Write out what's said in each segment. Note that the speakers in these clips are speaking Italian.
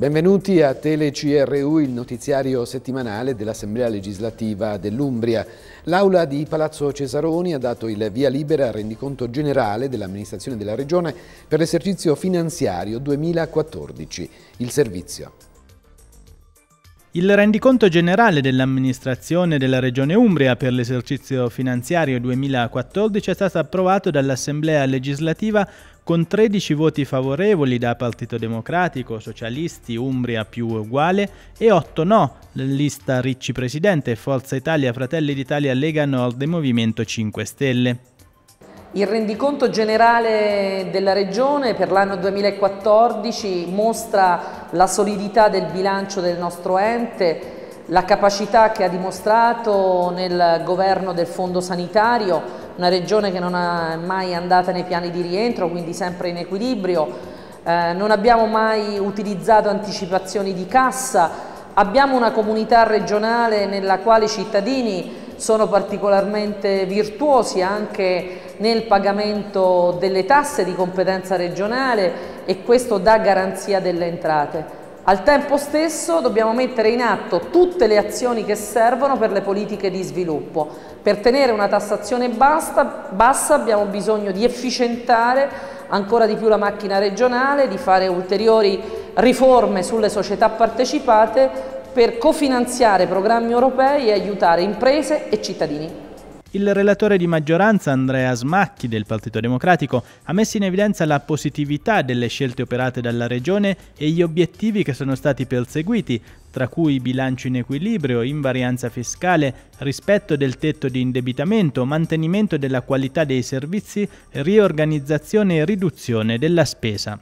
Benvenuti a TeleCRU, il notiziario settimanale dell'Assemblea legislativa dell'Umbria. L'Aula di Palazzo Cesaroni ha dato il via libera al rendiconto generale dell'amministrazione della Regione per l'esercizio finanziario 2014. Il servizio. Il rendiconto generale dell'amministrazione della Regione Umbria per l'esercizio finanziario 2014 è stato approvato dall'Assemblea legislativa con 13 voti favorevoli da Partito Democratico, Socialisti, Umbria più Uguale e 8 no, lista Ricci Presidente, Forza Italia, Fratelli d'Italia, Lega Nord e Movimento 5 Stelle. Il rendiconto generale della Regione per l'anno 2014 mostra la solidità del bilancio del nostro ente, la capacità che ha dimostrato nel governo del Fondo Sanitario, una regione che non è mai andata nei piani di rientro, quindi sempre in equilibrio, eh, non abbiamo mai utilizzato anticipazioni di cassa, abbiamo una comunità regionale nella quale i cittadini sono particolarmente virtuosi anche nel pagamento delle tasse di competenza regionale e questo dà garanzia delle entrate. Al tempo stesso dobbiamo mettere in atto tutte le azioni che servono per le politiche di sviluppo. Per tenere una tassazione basta, bassa abbiamo bisogno di efficientare ancora di più la macchina regionale, di fare ulteriori riforme sulle società partecipate per cofinanziare programmi europei e aiutare imprese e cittadini. Il relatore di maggioranza Andrea Smacchi del Partito Democratico ha messo in evidenza la positività delle scelte operate dalla Regione e gli obiettivi che sono stati perseguiti, tra cui bilancio in equilibrio, invarianza fiscale, rispetto del tetto di indebitamento, mantenimento della qualità dei servizi, riorganizzazione e riduzione della spesa.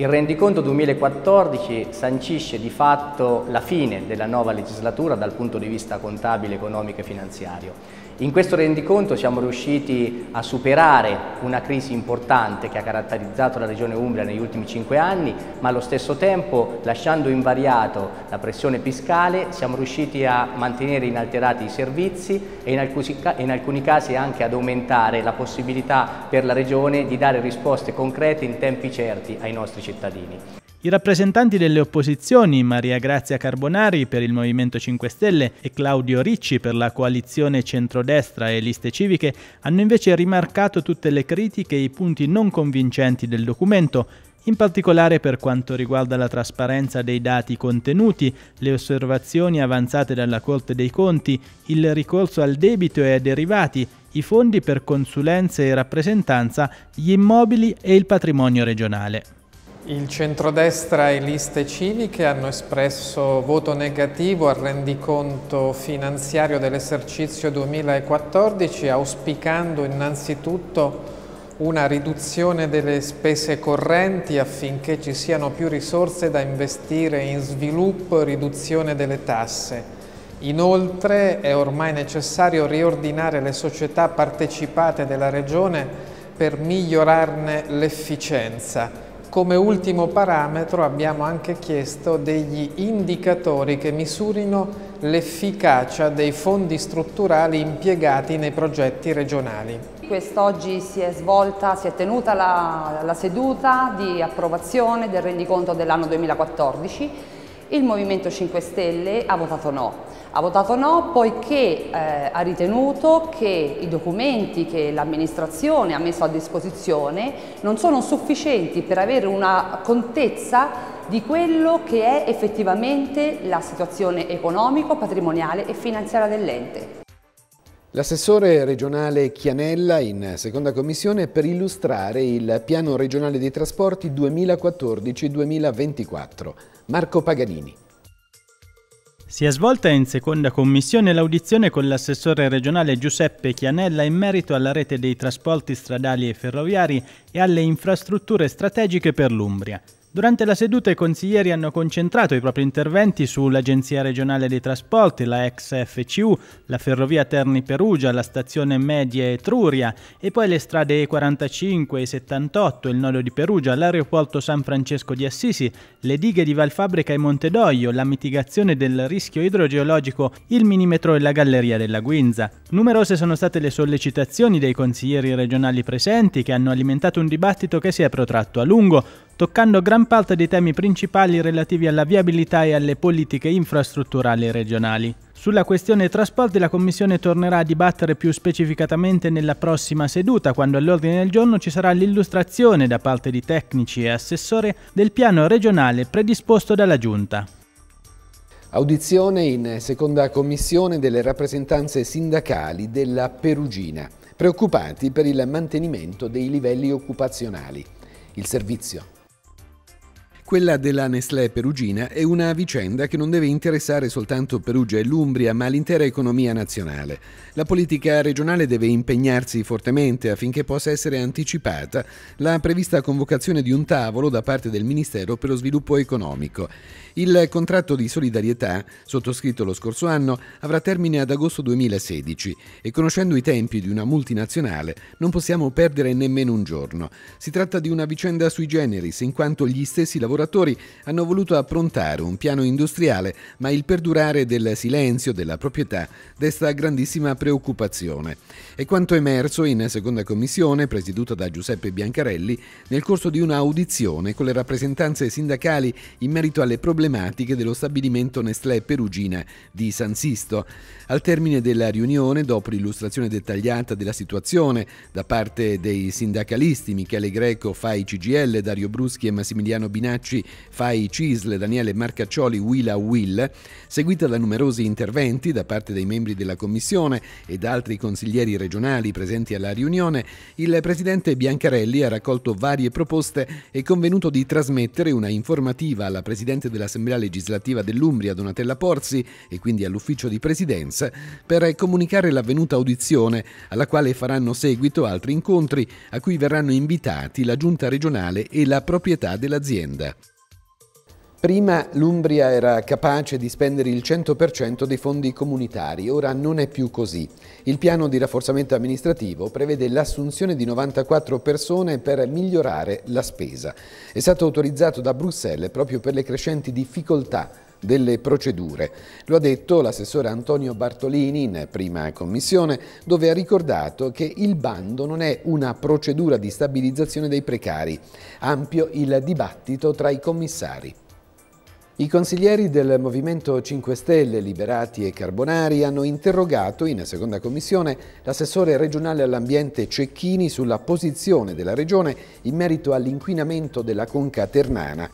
Il rendiconto 2014 sancisce di fatto la fine della nuova legislatura dal punto di vista contabile, economico e finanziario. In questo rendiconto siamo riusciti a superare una crisi importante che ha caratterizzato la Regione Umbria negli ultimi cinque anni, ma allo stesso tempo, lasciando invariato la pressione fiscale, siamo riusciti a mantenere inalterati i servizi e in alcuni, in alcuni casi anche ad aumentare la possibilità per la Regione di dare risposte concrete in tempi certi ai nostri cittadini cittadini. I rappresentanti delle opposizioni, Maria Grazia Carbonari per il Movimento 5 Stelle e Claudio Ricci per la coalizione centrodestra e liste civiche, hanno invece rimarcato tutte le critiche e i punti non convincenti del documento, in particolare per quanto riguarda la trasparenza dei dati contenuti, le osservazioni avanzate dalla Corte dei Conti, il ricorso al debito e ai derivati, i fondi per consulenze e rappresentanza, gli immobili e il patrimonio regionale. Il centrodestra e liste civiche hanno espresso voto negativo al rendiconto finanziario dell'esercizio 2014 auspicando innanzitutto una riduzione delle spese correnti affinché ci siano più risorse da investire in sviluppo e riduzione delle tasse. Inoltre è ormai necessario riordinare le società partecipate della Regione per migliorarne l'efficienza. Come ultimo parametro abbiamo anche chiesto degli indicatori che misurino l'efficacia dei fondi strutturali impiegati nei progetti regionali. Quest'oggi si è svolta, si è tenuta la, la seduta di approvazione del rendiconto dell'anno 2014. Il Movimento 5 Stelle ha votato no ha votato no poiché eh, ha ritenuto che i documenti che l'amministrazione ha messo a disposizione non sono sufficienti per avere una contezza di quello che è effettivamente la situazione economico, patrimoniale e finanziaria dell'ente. L'assessore regionale Chianella in seconda commissione per illustrare il piano regionale dei trasporti 2014-2024. Marco Paganini. Si è svolta in seconda commissione l'audizione con l'assessore regionale Giuseppe Chianella in merito alla rete dei trasporti stradali e ferroviari e alle infrastrutture strategiche per l'Umbria. Durante la seduta i consiglieri hanno concentrato i propri interventi sull'Agenzia regionale dei trasporti, la ex FCU, la ferrovia Terni-Perugia, la stazione Media Etruria e poi le strade E45 e 78, il nodo di Perugia, l'aeroporto San Francesco di Assisi, le dighe di Valfabbrica e Montedoglio, la mitigazione del rischio idrogeologico, il minimetro e la galleria della Guinza. Numerose sono state le sollecitazioni dei consiglieri regionali presenti che hanno alimentato un dibattito che si è protratto a lungo toccando gran parte dei temi principali relativi alla viabilità e alle politiche infrastrutturali regionali. Sulla questione trasporti la Commissione tornerà a dibattere più specificatamente nella prossima seduta, quando all'ordine del giorno ci sarà l'illustrazione da parte di tecnici e assessore del piano regionale predisposto dalla Giunta. Audizione in seconda commissione delle rappresentanze sindacali della Perugina, preoccupati per il mantenimento dei livelli occupazionali. Il servizio quella della Nestlé perugina è una vicenda che non deve interessare soltanto Perugia e l'Umbria, ma l'intera economia nazionale. La politica regionale deve impegnarsi fortemente affinché possa essere anticipata la prevista convocazione di un tavolo da parte del Ministero per lo sviluppo economico. Il contratto di solidarietà, sottoscritto lo scorso anno, avrà termine ad agosto 2016 e conoscendo i tempi di una multinazionale non possiamo perdere nemmeno un giorno. Si tratta di una vicenda sui generis, in quanto gli stessi lavoratori lavoratori hanno voluto approntare un piano industriale, ma il perdurare del silenzio della proprietà desta grandissima preoccupazione. È quanto emerso in seconda commissione, presieduta da Giuseppe Biancarelli, nel corso di un'audizione con le rappresentanze sindacali in merito alle problematiche dello stabilimento Nestlé Perugina di San Sisto. Al termine della riunione, dopo l'illustrazione dettagliata della situazione da parte dei sindacalisti Michele Greco, Fai CGL, Dario Bruschi e Massimiliano Binacci, Petrucci, Fai Cisle, Daniele Marcaccioli, Willa Will, seguita da numerosi interventi da parte dei membri della Commissione e da altri consiglieri regionali presenti alla riunione, il Presidente Biancarelli ha raccolto varie proposte e convenuto di trasmettere una informativa alla Presidente dell'Assemblea legislativa dell'Umbria, Donatella Porzi, e quindi all'Ufficio di Presidenza, per comunicare l'avvenuta audizione, alla quale faranno seguito altri incontri a cui verranno invitati la Giunta regionale e la proprietà dell'azienda. Prima l'Umbria era capace di spendere il 100% dei fondi comunitari, ora non è più così. Il piano di rafforzamento amministrativo prevede l'assunzione di 94 persone per migliorare la spesa. È stato autorizzato da Bruxelles proprio per le crescenti difficoltà delle procedure. Lo ha detto l'assessore Antonio Bartolini in prima commissione, dove ha ricordato che il bando non è una procedura di stabilizzazione dei precari. Ampio il dibattito tra i commissari. I consiglieri del Movimento 5 Stelle, Liberati e Carbonari, hanno interrogato in seconda commissione l'assessore regionale all'ambiente Cecchini sulla posizione della Regione in merito all'inquinamento della conca ternana.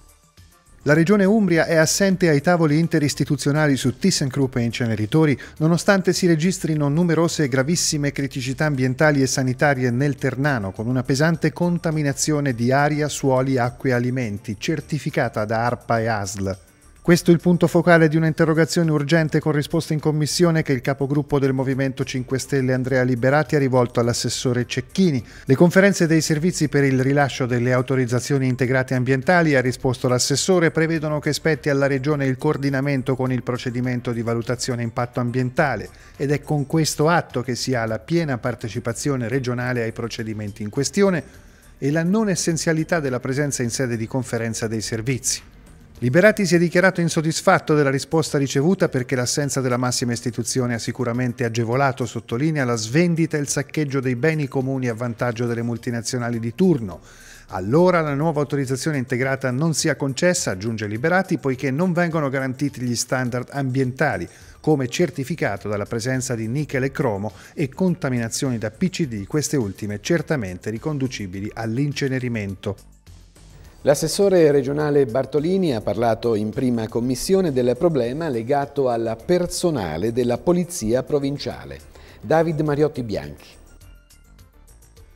La Regione Umbria è assente ai tavoli interistituzionali su ThyssenKrupp e inceneritori, nonostante si registrino numerose gravissime criticità ambientali e sanitarie nel Ternano, con una pesante contaminazione di aria, suoli, acque e alimenti, certificata da ARPA e ASL. Questo è il punto focale di un'interrogazione urgente con risposta in commissione che il capogruppo del Movimento 5 Stelle Andrea Liberati ha rivolto all'assessore Cecchini. Le conferenze dei servizi per il rilascio delle autorizzazioni integrate ambientali, ha risposto l'assessore, prevedono che spetti alla Regione il coordinamento con il procedimento di valutazione impatto ambientale ed è con questo atto che si ha la piena partecipazione regionale ai procedimenti in questione e la non essenzialità della presenza in sede di conferenza dei servizi. Liberati si è dichiarato insoddisfatto della risposta ricevuta perché l'assenza della massima istituzione ha sicuramente agevolato, sottolinea, la svendita e il saccheggio dei beni comuni a vantaggio delle multinazionali di turno. Allora la nuova autorizzazione integrata non sia concessa, aggiunge Liberati, poiché non vengono garantiti gli standard ambientali, come certificato dalla presenza di nichel e cromo e contaminazioni da PCD, queste ultime certamente riconducibili all'incenerimento. L'assessore regionale Bartolini ha parlato in prima commissione del problema legato al personale della Polizia Provinciale. David Mariotti Bianchi.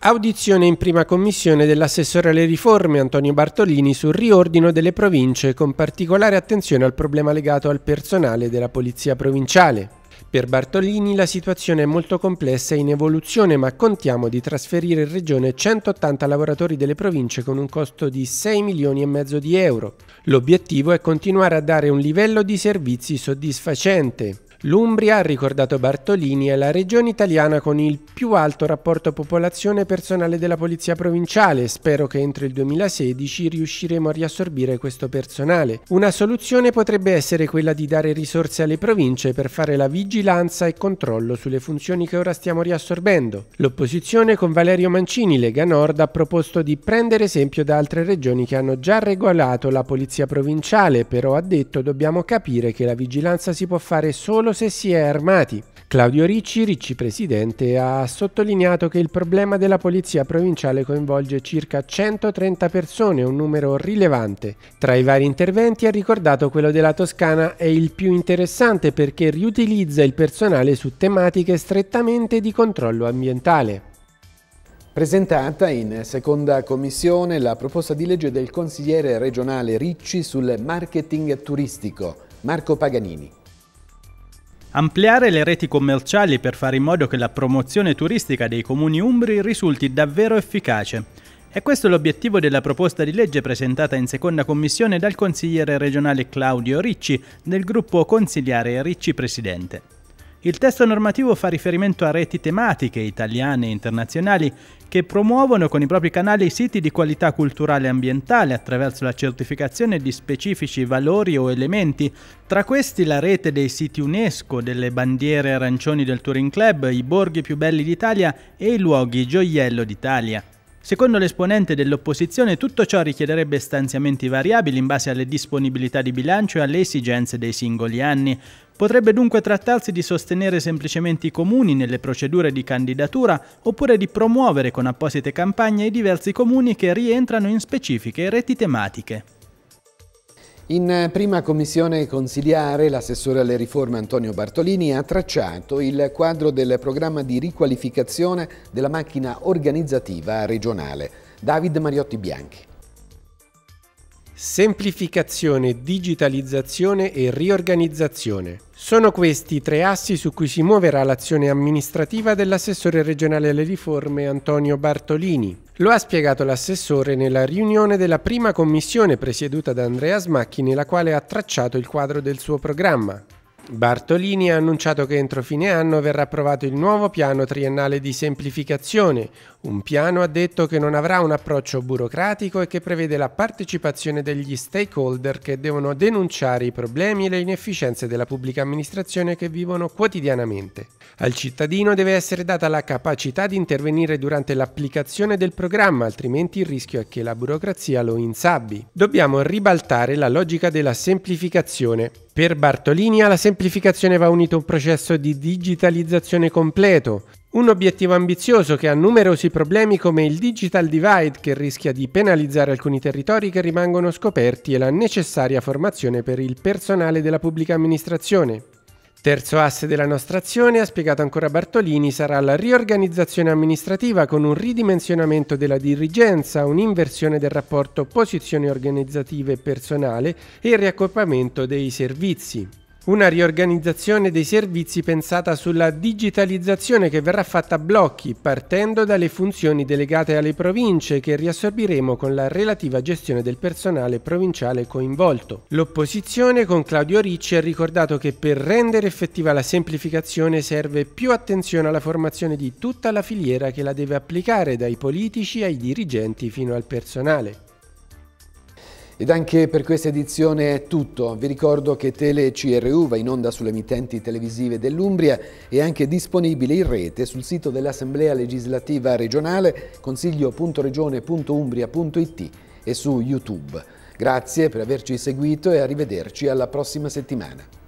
Audizione in prima commissione dell'assessore alle riforme Antonio Bartolini sul riordino delle province con particolare attenzione al problema legato al personale della Polizia Provinciale. Per Bartolini la situazione è molto complessa e in evoluzione, ma contiamo di trasferire in regione 180 lavoratori delle province con un costo di 6 milioni e mezzo di euro. L'obiettivo è continuare a dare un livello di servizi soddisfacente, L'Umbria, ha ricordato Bartolini, è la regione italiana con il più alto rapporto popolazione personale della polizia provinciale. Spero che entro il 2016 riusciremo a riassorbire questo personale. Una soluzione potrebbe essere quella di dare risorse alle province per fare la vigilanza e controllo sulle funzioni che ora stiamo riassorbendo. L'opposizione con Valerio Mancini, Lega Nord, ha proposto di prendere esempio da altre regioni che hanno già regolato la polizia provinciale, però ha detto dobbiamo capire che la vigilanza si può fare solo solo se si è armati. Claudio Ricci, Ricci Presidente, ha sottolineato che il problema della polizia provinciale coinvolge circa 130 persone, un numero rilevante. Tra i vari interventi ha ricordato quello della Toscana è il più interessante perché riutilizza il personale su tematiche strettamente di controllo ambientale. Presentata in seconda commissione la proposta di legge del consigliere regionale Ricci sul marketing turistico, Marco Paganini. Ampliare le reti commerciali per fare in modo che la promozione turistica dei comuni umbri risulti davvero efficace. E questo è l'obiettivo della proposta di legge presentata in seconda commissione dal consigliere regionale Claudio Ricci del gruppo Consigliare Ricci Presidente. Il testo normativo fa riferimento a reti tematiche italiane e internazionali che promuovono con i propri canali siti di qualità culturale e ambientale attraverso la certificazione di specifici valori o elementi, tra questi la rete dei siti UNESCO, delle bandiere arancioni del Touring Club, i borghi più belli d'Italia e i luoghi gioiello d'Italia. Secondo l'esponente dell'opposizione tutto ciò richiederebbe stanziamenti variabili in base alle disponibilità di bilancio e alle esigenze dei singoli anni, Potrebbe dunque trattarsi di sostenere semplicemente i comuni nelle procedure di candidatura oppure di promuovere con apposite campagne i diversi comuni che rientrano in specifiche reti tematiche. In prima commissione consiliare l'assessore alle riforme Antonio Bartolini ha tracciato il quadro del programma di riqualificazione della macchina organizzativa regionale. David Mariotti Bianchi. Semplificazione, digitalizzazione e riorganizzazione. Sono questi i tre assi su cui si muoverà l'azione amministrativa dell'assessore regionale alle riforme Antonio Bartolini. Lo ha spiegato l'assessore nella riunione della prima commissione presieduta da Andrea Smacchi nella quale ha tracciato il quadro del suo programma. Bartolini ha annunciato che entro fine anno verrà approvato il nuovo piano triennale di semplificazione, un piano ha detto che non avrà un approccio burocratico e che prevede la partecipazione degli stakeholder che devono denunciare i problemi e le inefficienze della pubblica amministrazione che vivono quotidianamente. Al cittadino deve essere data la capacità di intervenire durante l'applicazione del programma, altrimenti il rischio è che la burocrazia lo insabbi. Dobbiamo ribaltare la logica della semplificazione. Per Bartolini alla semplificazione va unito un processo di digitalizzazione completo, un obiettivo ambizioso che ha numerosi problemi come il digital divide che rischia di penalizzare alcuni territori che rimangono scoperti e la necessaria formazione per il personale della pubblica amministrazione. Terzo asse della nostra azione, ha spiegato ancora Bartolini, sarà la riorganizzazione amministrativa con un ridimensionamento della dirigenza, un'inversione del rapporto posizioni organizzative e personale e il riaccorpamento dei servizi. Una riorganizzazione dei servizi pensata sulla digitalizzazione che verrà fatta a blocchi, partendo dalle funzioni delegate alle province che riassorbiremo con la relativa gestione del personale provinciale coinvolto. L'opposizione con Claudio Ricci ha ricordato che per rendere effettiva la semplificazione serve più attenzione alla formazione di tutta la filiera che la deve applicare dai politici ai dirigenti fino al personale. Ed anche per questa edizione è tutto. Vi ricordo che TeleCRU va in onda sulle emittenti televisive dell'Umbria e anche disponibile in rete sul sito dell'Assemblea legislativa regionale consiglio.regione.umbria.it e su YouTube. Grazie per averci seguito e arrivederci alla prossima settimana.